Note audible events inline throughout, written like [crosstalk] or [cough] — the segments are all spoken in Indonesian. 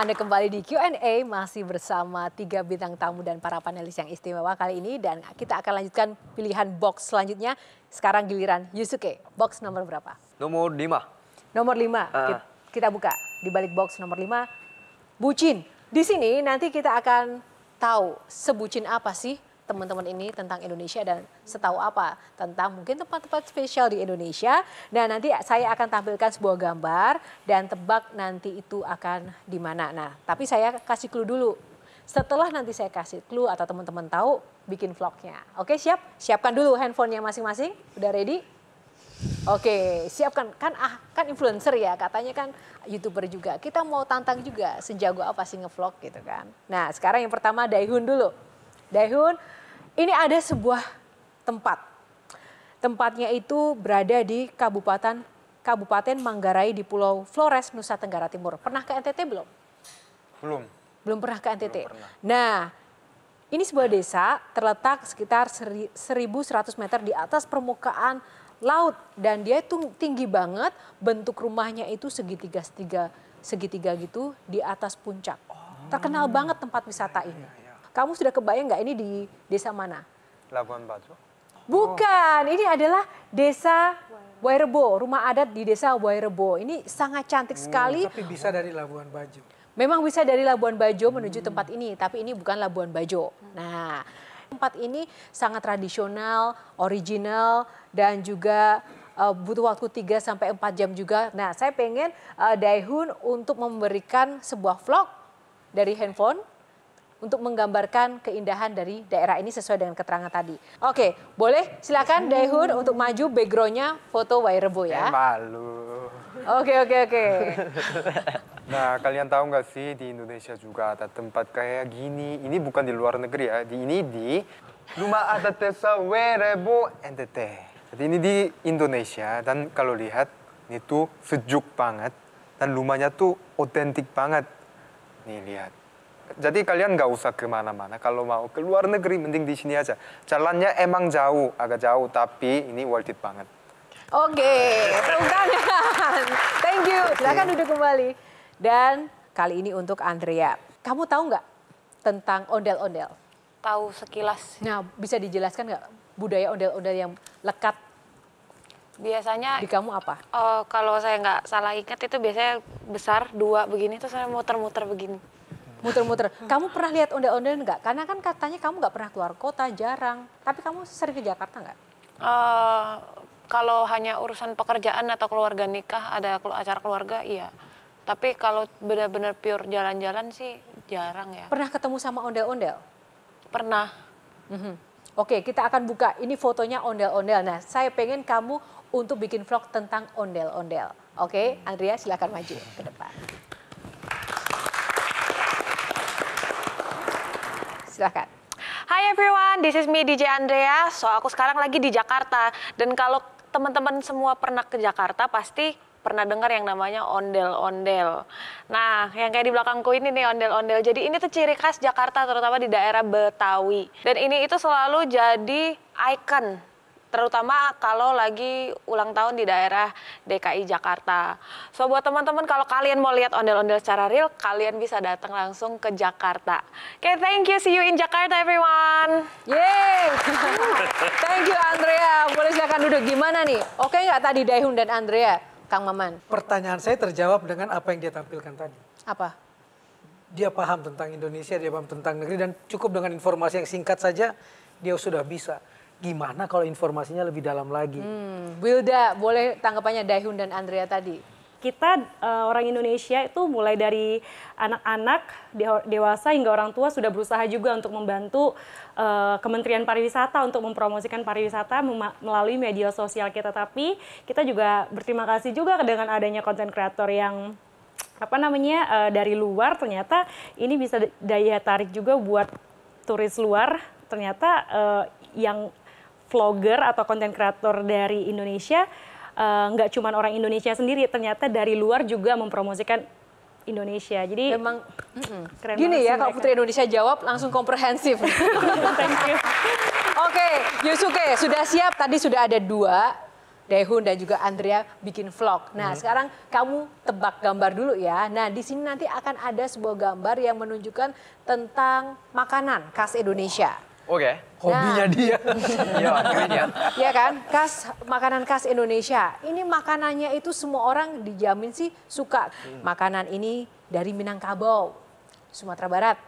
Anda kembali di Q&A masih bersama tiga bintang tamu dan para panelis yang istimewa kali ini dan kita akan lanjutkan pilihan box selanjutnya. Sekarang giliran Yusuke. Box nomor berapa? Nomor lima Nomor lima Uh. Kita buka di balik box nomor lima Bucin. Di sini nanti kita akan tahu sebucin apa sih teman-teman ini tentang Indonesia dan setahu apa tentang mungkin tempat-tempat spesial di Indonesia. Dan nah, nanti saya akan tampilkan sebuah gambar dan tebak nanti itu akan di mana. Nah, tapi saya kasih clue dulu. Setelah nanti saya kasih clue atau teman-teman tahu, bikin vlognya. Oke, siap? Siapkan dulu handphonenya masing-masing. Udah ready? Oke, siapkan kan ah kan influencer ya katanya kan youtuber juga. Kita mau tantang juga sejago apa sih ngevlog gitu kan. Nah sekarang yang pertama Daihun dulu. Daihun ini ada sebuah tempat. Tempatnya itu berada di Kabupaten Kabupaten Manggarai di Pulau Flores, Nusa Tenggara Timur. Pernah ke NTT belum? Belum. Belum pernah ke NTT. pernah. Nah, ini sebuah desa terletak sekitar 1100 meter di atas permukaan laut dan dia itu tinggi banget bentuk rumahnya itu segitiga segitiga segitiga gitu di atas puncak. Terkenal banget tempat wisata ini. Kamu sudah kebayang nggak ini di desa mana? Labuan Bajo. Bukan, oh. ini adalah desa Wairebo, rumah adat di desa Wairebo. Ini sangat cantik hmm, sekali. Tapi bisa dari Labuan Bajo. Memang bisa dari Labuan Bajo hmm. menuju tempat ini, tapi ini bukan Labuan Bajo. Hmm. Nah, tempat ini sangat tradisional, original, dan juga uh, butuh waktu 3 sampai 4 jam juga. Nah, saya pengen uh, Daihun untuk memberikan sebuah vlog dari handphone untuk menggambarkan keindahan dari daerah ini sesuai dengan keterangan tadi. Oke, boleh silakan Daehun untuk maju backgroundnya foto Wairebo ya. Eh, malu. Oke oke oke. [laughs] Nah kalian tahu nggak sih di Indonesia juga ada tempat kayak gini. Ini bukan di luar negeri ya. Di ini di Rumah ada Desa Wairebo NTT. Jadi ini di Indonesia dan kalau lihat itu sejuk banget dan rumahnya tuh otentik banget. Nih lihat jadi kalian nggak usah kemana-mana. Kalau mau ke luar negeri, mending di sini aja. Jalannya emang jauh, agak jauh, tapi ini worth it banget. Oke, okay. Thank you. Silahkan duduk kembali. Dan kali ini untuk Andrea. Kamu tahu nggak tentang ondel-ondel? Tahu sekilas. Nah, bisa dijelaskan nggak budaya ondel-ondel yang lekat biasanya di kamu apa? Oh, kalau saya nggak salah ingat itu biasanya besar dua begini terus saya muter-muter begini muter-muter. Kamu pernah lihat ondel-ondel nggak? Karena kan katanya kamu nggak pernah keluar kota, jarang. Tapi kamu sering ke Jakarta nggak? Uh, kalau hanya urusan pekerjaan atau keluarga nikah, ada acara keluarga, iya. Tapi kalau benar-benar pure jalan-jalan sih jarang ya. Pernah ketemu sama ondel-ondel? Pernah. Mm-hmm. Oke, kita akan buka. Ini fotonya ondel-ondel. Nah, saya pengen kamu untuk bikin vlog tentang ondel-ondel. Oke, Andrea silakan maju ke depan. Silahkan. Hai everyone, this is me DJ Andrea. So aku sekarang lagi di Jakarta dan kalau teman-teman semua pernah ke Jakarta pasti pernah dengar yang namanya ondel-ondel. Nah, yang kayak di belakangku ini nih ondel-ondel. Jadi ini tuh ciri khas Jakarta terutama di daerah Betawi. Dan ini itu selalu jadi ikon terutama kalau lagi ulang tahun di daerah DKI Jakarta. So buat teman-teman kalau kalian mau lihat ondel-ondel secara real, kalian bisa datang langsung ke Jakarta. Oke, okay, thank you. See you in Jakarta everyone. Yeay. [laughs] thank you Andrea. Boleh silakan duduk. Gimana nih? Oke okay nggak tadi Daihun dan Andrea? Kang Maman. Pertanyaan saya terjawab dengan apa yang dia tampilkan tadi. Apa? Dia paham tentang Indonesia, dia paham tentang negeri dan cukup dengan informasi yang singkat saja dia sudah bisa gimana kalau informasinya lebih dalam lagi? Hmm. Wilda, boleh tanggapannya Dahyun dan Andrea tadi? Kita uh, orang Indonesia itu mulai dari anak-anak, dewasa hingga orang tua sudah berusaha juga untuk membantu uh, Kementerian Pariwisata untuk mempromosikan pariwisata melalui media sosial kita. Tapi kita juga berterima kasih juga dengan adanya konten kreator yang apa namanya uh, dari luar ternyata ini bisa daya tarik juga buat turis luar ternyata uh, yang vlogger atau konten kreator dari Indonesia eh, nggak uh, cuma orang Indonesia sendiri, ternyata dari luar juga mempromosikan Indonesia. Jadi memang mm -mm. keren Gini ya, kalau Putri Indonesia jawab langsung komprehensif. [laughs] Oke, okay, Yusuke sudah siap. Tadi sudah ada dua, Daehun dan juga Andrea bikin vlog. Nah, hmm. sekarang kamu tebak gambar dulu ya. Nah, di sini nanti akan ada sebuah gambar yang menunjukkan tentang makanan khas Indonesia. Oke. Okay. Hobinya nah. dia. Iya, Iya kan? Khas makanan khas Indonesia. Ini makanannya itu semua orang dijamin sih suka. Hmm. Makanan ini dari Minangkabau, Sumatera Barat.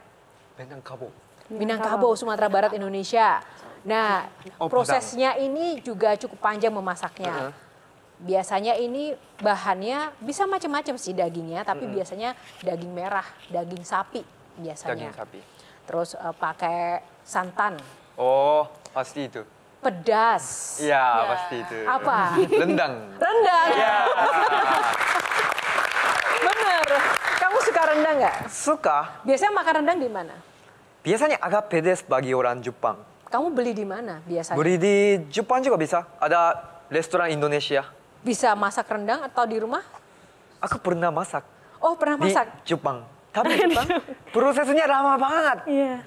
Minangkabau. Minangkabau, Sumatera Barat, Indonesia. Nah, oh, prosesnya pedang. ini juga cukup panjang memasaknya. Uh -huh. Biasanya ini bahannya bisa macam-macam sih dagingnya, tapi -hmm. biasanya daging merah, daging sapi biasanya. Daging sapi. Terus uh, pakai santan. Oh, pasti itu. Pedas. Iya, ya. pasti itu. Apa? [laughs] Rendang. Rendang. Iya. Benar. Kamu suka rendang nggak? Suka. Biasanya makan rendang di mana? Biasanya agak pedes bagi orang Jepang. Kamu beli di mana biasanya? Beli di Jepang juga bisa. Ada restoran Indonesia. Bisa masak rendang atau di rumah? Aku pernah masak. Oh, pernah masak? Di Jepang. Tapi [laughs] Jepang prosesnya lama banget. Iya. Yeah.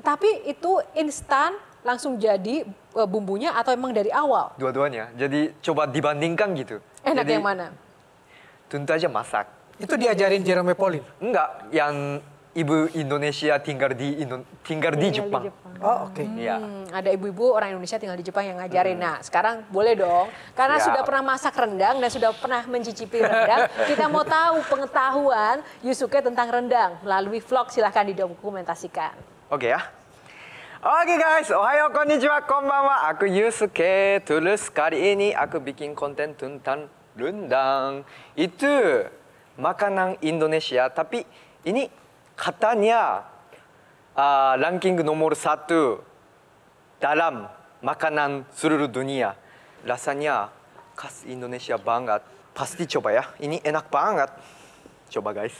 Tapi itu instan langsung jadi e, bumbunya atau emang dari awal? Dua-duanya. Jadi coba dibandingkan gitu. Enak jadi, yang mana? Tentu aja masak. Itu diajarin Jeremy Pauline? Enggak, yang ibu Indonesia tinggal di Indo tinggal, tinggal di Jepang. Di Jepang. Oh, oke. Okay. Hmm, iya. Ada ibu-ibu orang Indonesia tinggal di Jepang yang ngajarin. Hmm. Nah, sekarang boleh dong karena ya. sudah pernah masak rendang dan sudah pernah mencicipi rendang, [laughs] kita mau tahu pengetahuan Yusuke tentang rendang melalui vlog silahkan didokumentasikan. Oke ya, oke guys! Aku aku ini bikin konten tentang おはようこんにちはこんばんはアクユースケトゥルスカリーニアクビキンコンテントゥンタン rendang itu makanan Indonesia tapi ini katanya uh, ranking nomor satu dalam makanan seluruh dunia rasanya khas Indonesia banget pasti coba ya ini enak banget coba guys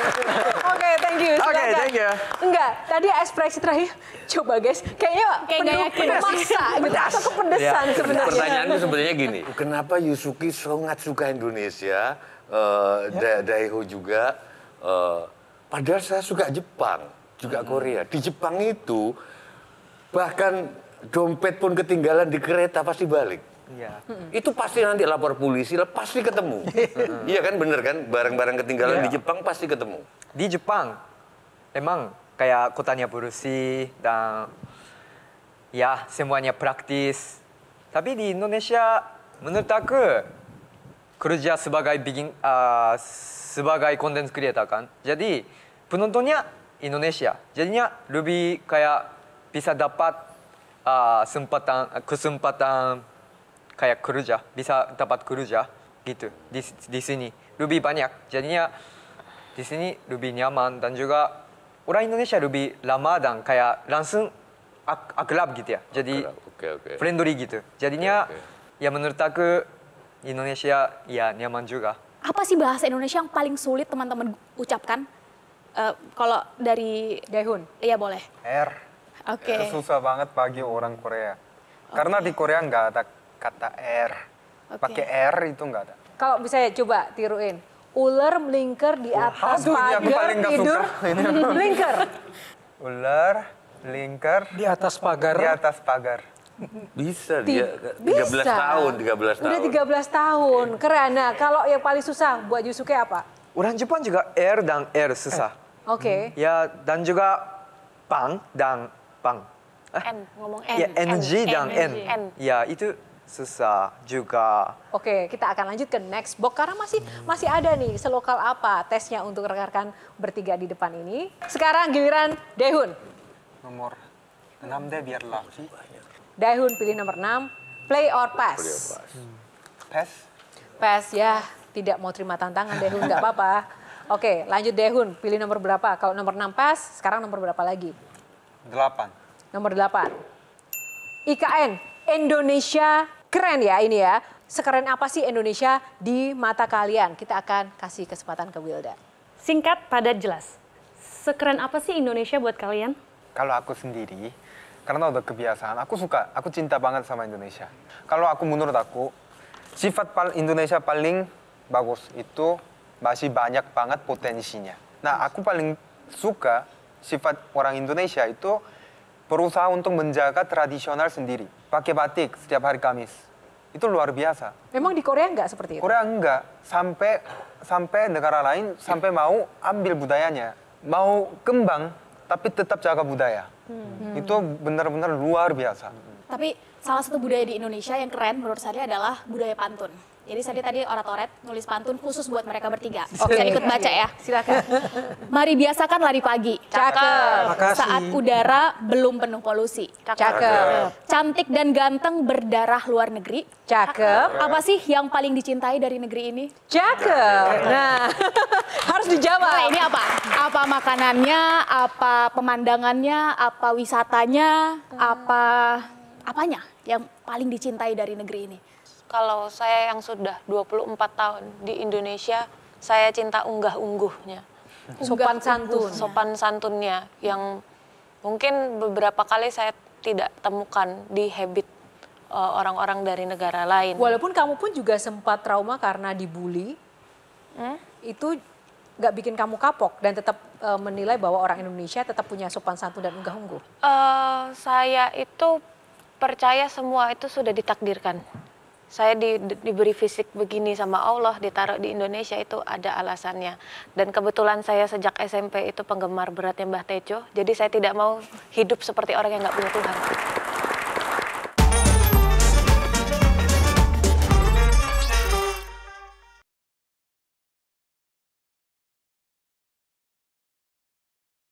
Oke, okay, thank you. Oke, okay, thank you. Enggak, tadi ekspresi terakhir, coba guys, kayaknya kayak penuh, masa maksa gitu, atau kepedesan ya, sebenarnya. Pertanyaannya sebenarnya gini, kenapa Yusuki sangat suka Indonesia, uh, ya. Daiho juga, uh, padahal saya suka Jepang, juga hmm. Korea. Di Jepang itu, bahkan dompet pun ketinggalan di kereta pasti balik. Iya. Itu pasti nanti lapor polisi, pasti ketemu. [laughs] iya kan bener kan? Barang-barang ketinggalan ya. di iya. Jepang pasti ketemu. Di Jepang emang kayak kotanya polisi dan ya semuanya praktis. Tapi di Indonesia menurut aku kerja sebagai bikin uh, sebagai content creator kan. Jadi penontonnya Indonesia. Jadinya lebih kayak bisa dapat uh, kesempatan kesempatan kayak kerja bisa dapat kerja gitu di, di sini lebih banyak jadinya di sini lebih nyaman dan juga orang Indonesia lebih lama dan kayak langsung ak akrab gitu ya jadi Okay, okay. friendly gitu jadinya okay, okay. ya menurut aku Indonesia ya nyaman juga apa sih bahasa Indonesia yang paling sulit teman-teman ucapkan uh, kalau dari Daehun iya boleh R Oke. Okay. susah banget bagi orang Korea. Okay. Karena di Korea nggak ada kata R. Okay. Pakai R itu enggak ada. Kalau bisa ya, coba tiruin. Ular melingkar di atas pagar tidur. [laughs] melingkar. Ular melingkar di atas pagar. Di atas pagar. Bisa, dia 13 bisa. tahun, 13 tahun. Udah 13 tahun, keren. Nah, kalau yang paling susah buat Yusuke apa? Orang Jepang juga R dan R susah. Eh. Oke. Okay. Hmm. Ya, dan juga pang dan pang. Eh? N, ngomong N. Ya, NG, N, dan N. N. Ya, itu susah juga. Oke, kita akan lanjut ke next box karena masih masih ada nih selokal apa tesnya untuk rekan-rekan bertiga di depan ini. Sekarang giliran Dehun. Nomor 6 deh biar Dehun pilih nomor 6, play or pass. Play or pass. Hmm. Pass. Pass ya, tidak mau terima tantangan Dehun nggak apa-apa. [laughs] Oke, lanjut Dehun, pilih nomor berapa? Kalau nomor 6 pass, sekarang nomor berapa lagi? 8. Nomor 8. IKN Indonesia keren ya ini ya. Sekeren apa sih Indonesia di mata kalian? Kita akan kasih kesempatan ke Wilda. Singkat, padat, jelas. Sekeren apa sih Indonesia buat kalian? Kalau aku sendiri, karena udah kebiasaan, aku suka, aku cinta banget sama Indonesia. Kalau aku menurut aku, sifat Indonesia paling bagus itu masih banyak banget potensinya. Nah, aku paling suka sifat orang Indonesia itu berusaha untuk menjaga tradisional sendiri. Pakai batik setiap hari Kamis. Itu luar biasa. Memang di Korea enggak seperti itu? Korea enggak. Sampai sampai negara lain sampai mau ambil budayanya. Mau kembang tapi tetap jaga budaya. Hmm. Itu benar-benar luar biasa. Tapi salah satu budaya di Indonesia yang keren menurut saya adalah budaya pantun. Jadi saya tadi oratoret nulis pantun khusus buat mereka bertiga. Oke. Okay. ikut baca ya. Silakan. Mari biasakan lari pagi. Cakep. Saat udara belum penuh polusi. Cakep. Cantik dan ganteng berdarah luar negeri. Cakep. Apa sih yang paling dicintai dari negeri ini? Cakep. Nah, [laughs] harus dijawab. Nah, ini apa? Apa makanannya, apa pemandangannya, apa wisatanya, apa apanya yang paling dicintai dari negeri ini? Kalau saya yang sudah 24 tahun di Indonesia, saya cinta unggah-ungguhnya. Sopan santun. Sopan santunnya yang mungkin beberapa kali saya tidak temukan di habit eh, orang-orang uh, dari negara lain. Walaupun kamu pun juga sempat trauma karena dibully, hmm? itu nggak bikin kamu kapok dan tetap uh, menilai bahwa orang Indonesia tetap punya sopan santun dan unggah ungguh. Uh, eh, saya itu percaya semua itu sudah ditakdirkan. Saya di, di, diberi fisik begini sama Allah, ditaruh di Indonesia itu ada alasannya. Dan kebetulan saya sejak SMP itu penggemar beratnya Mbah Tejo, jadi saya tidak mau hidup seperti orang yang nggak punya Tuhan.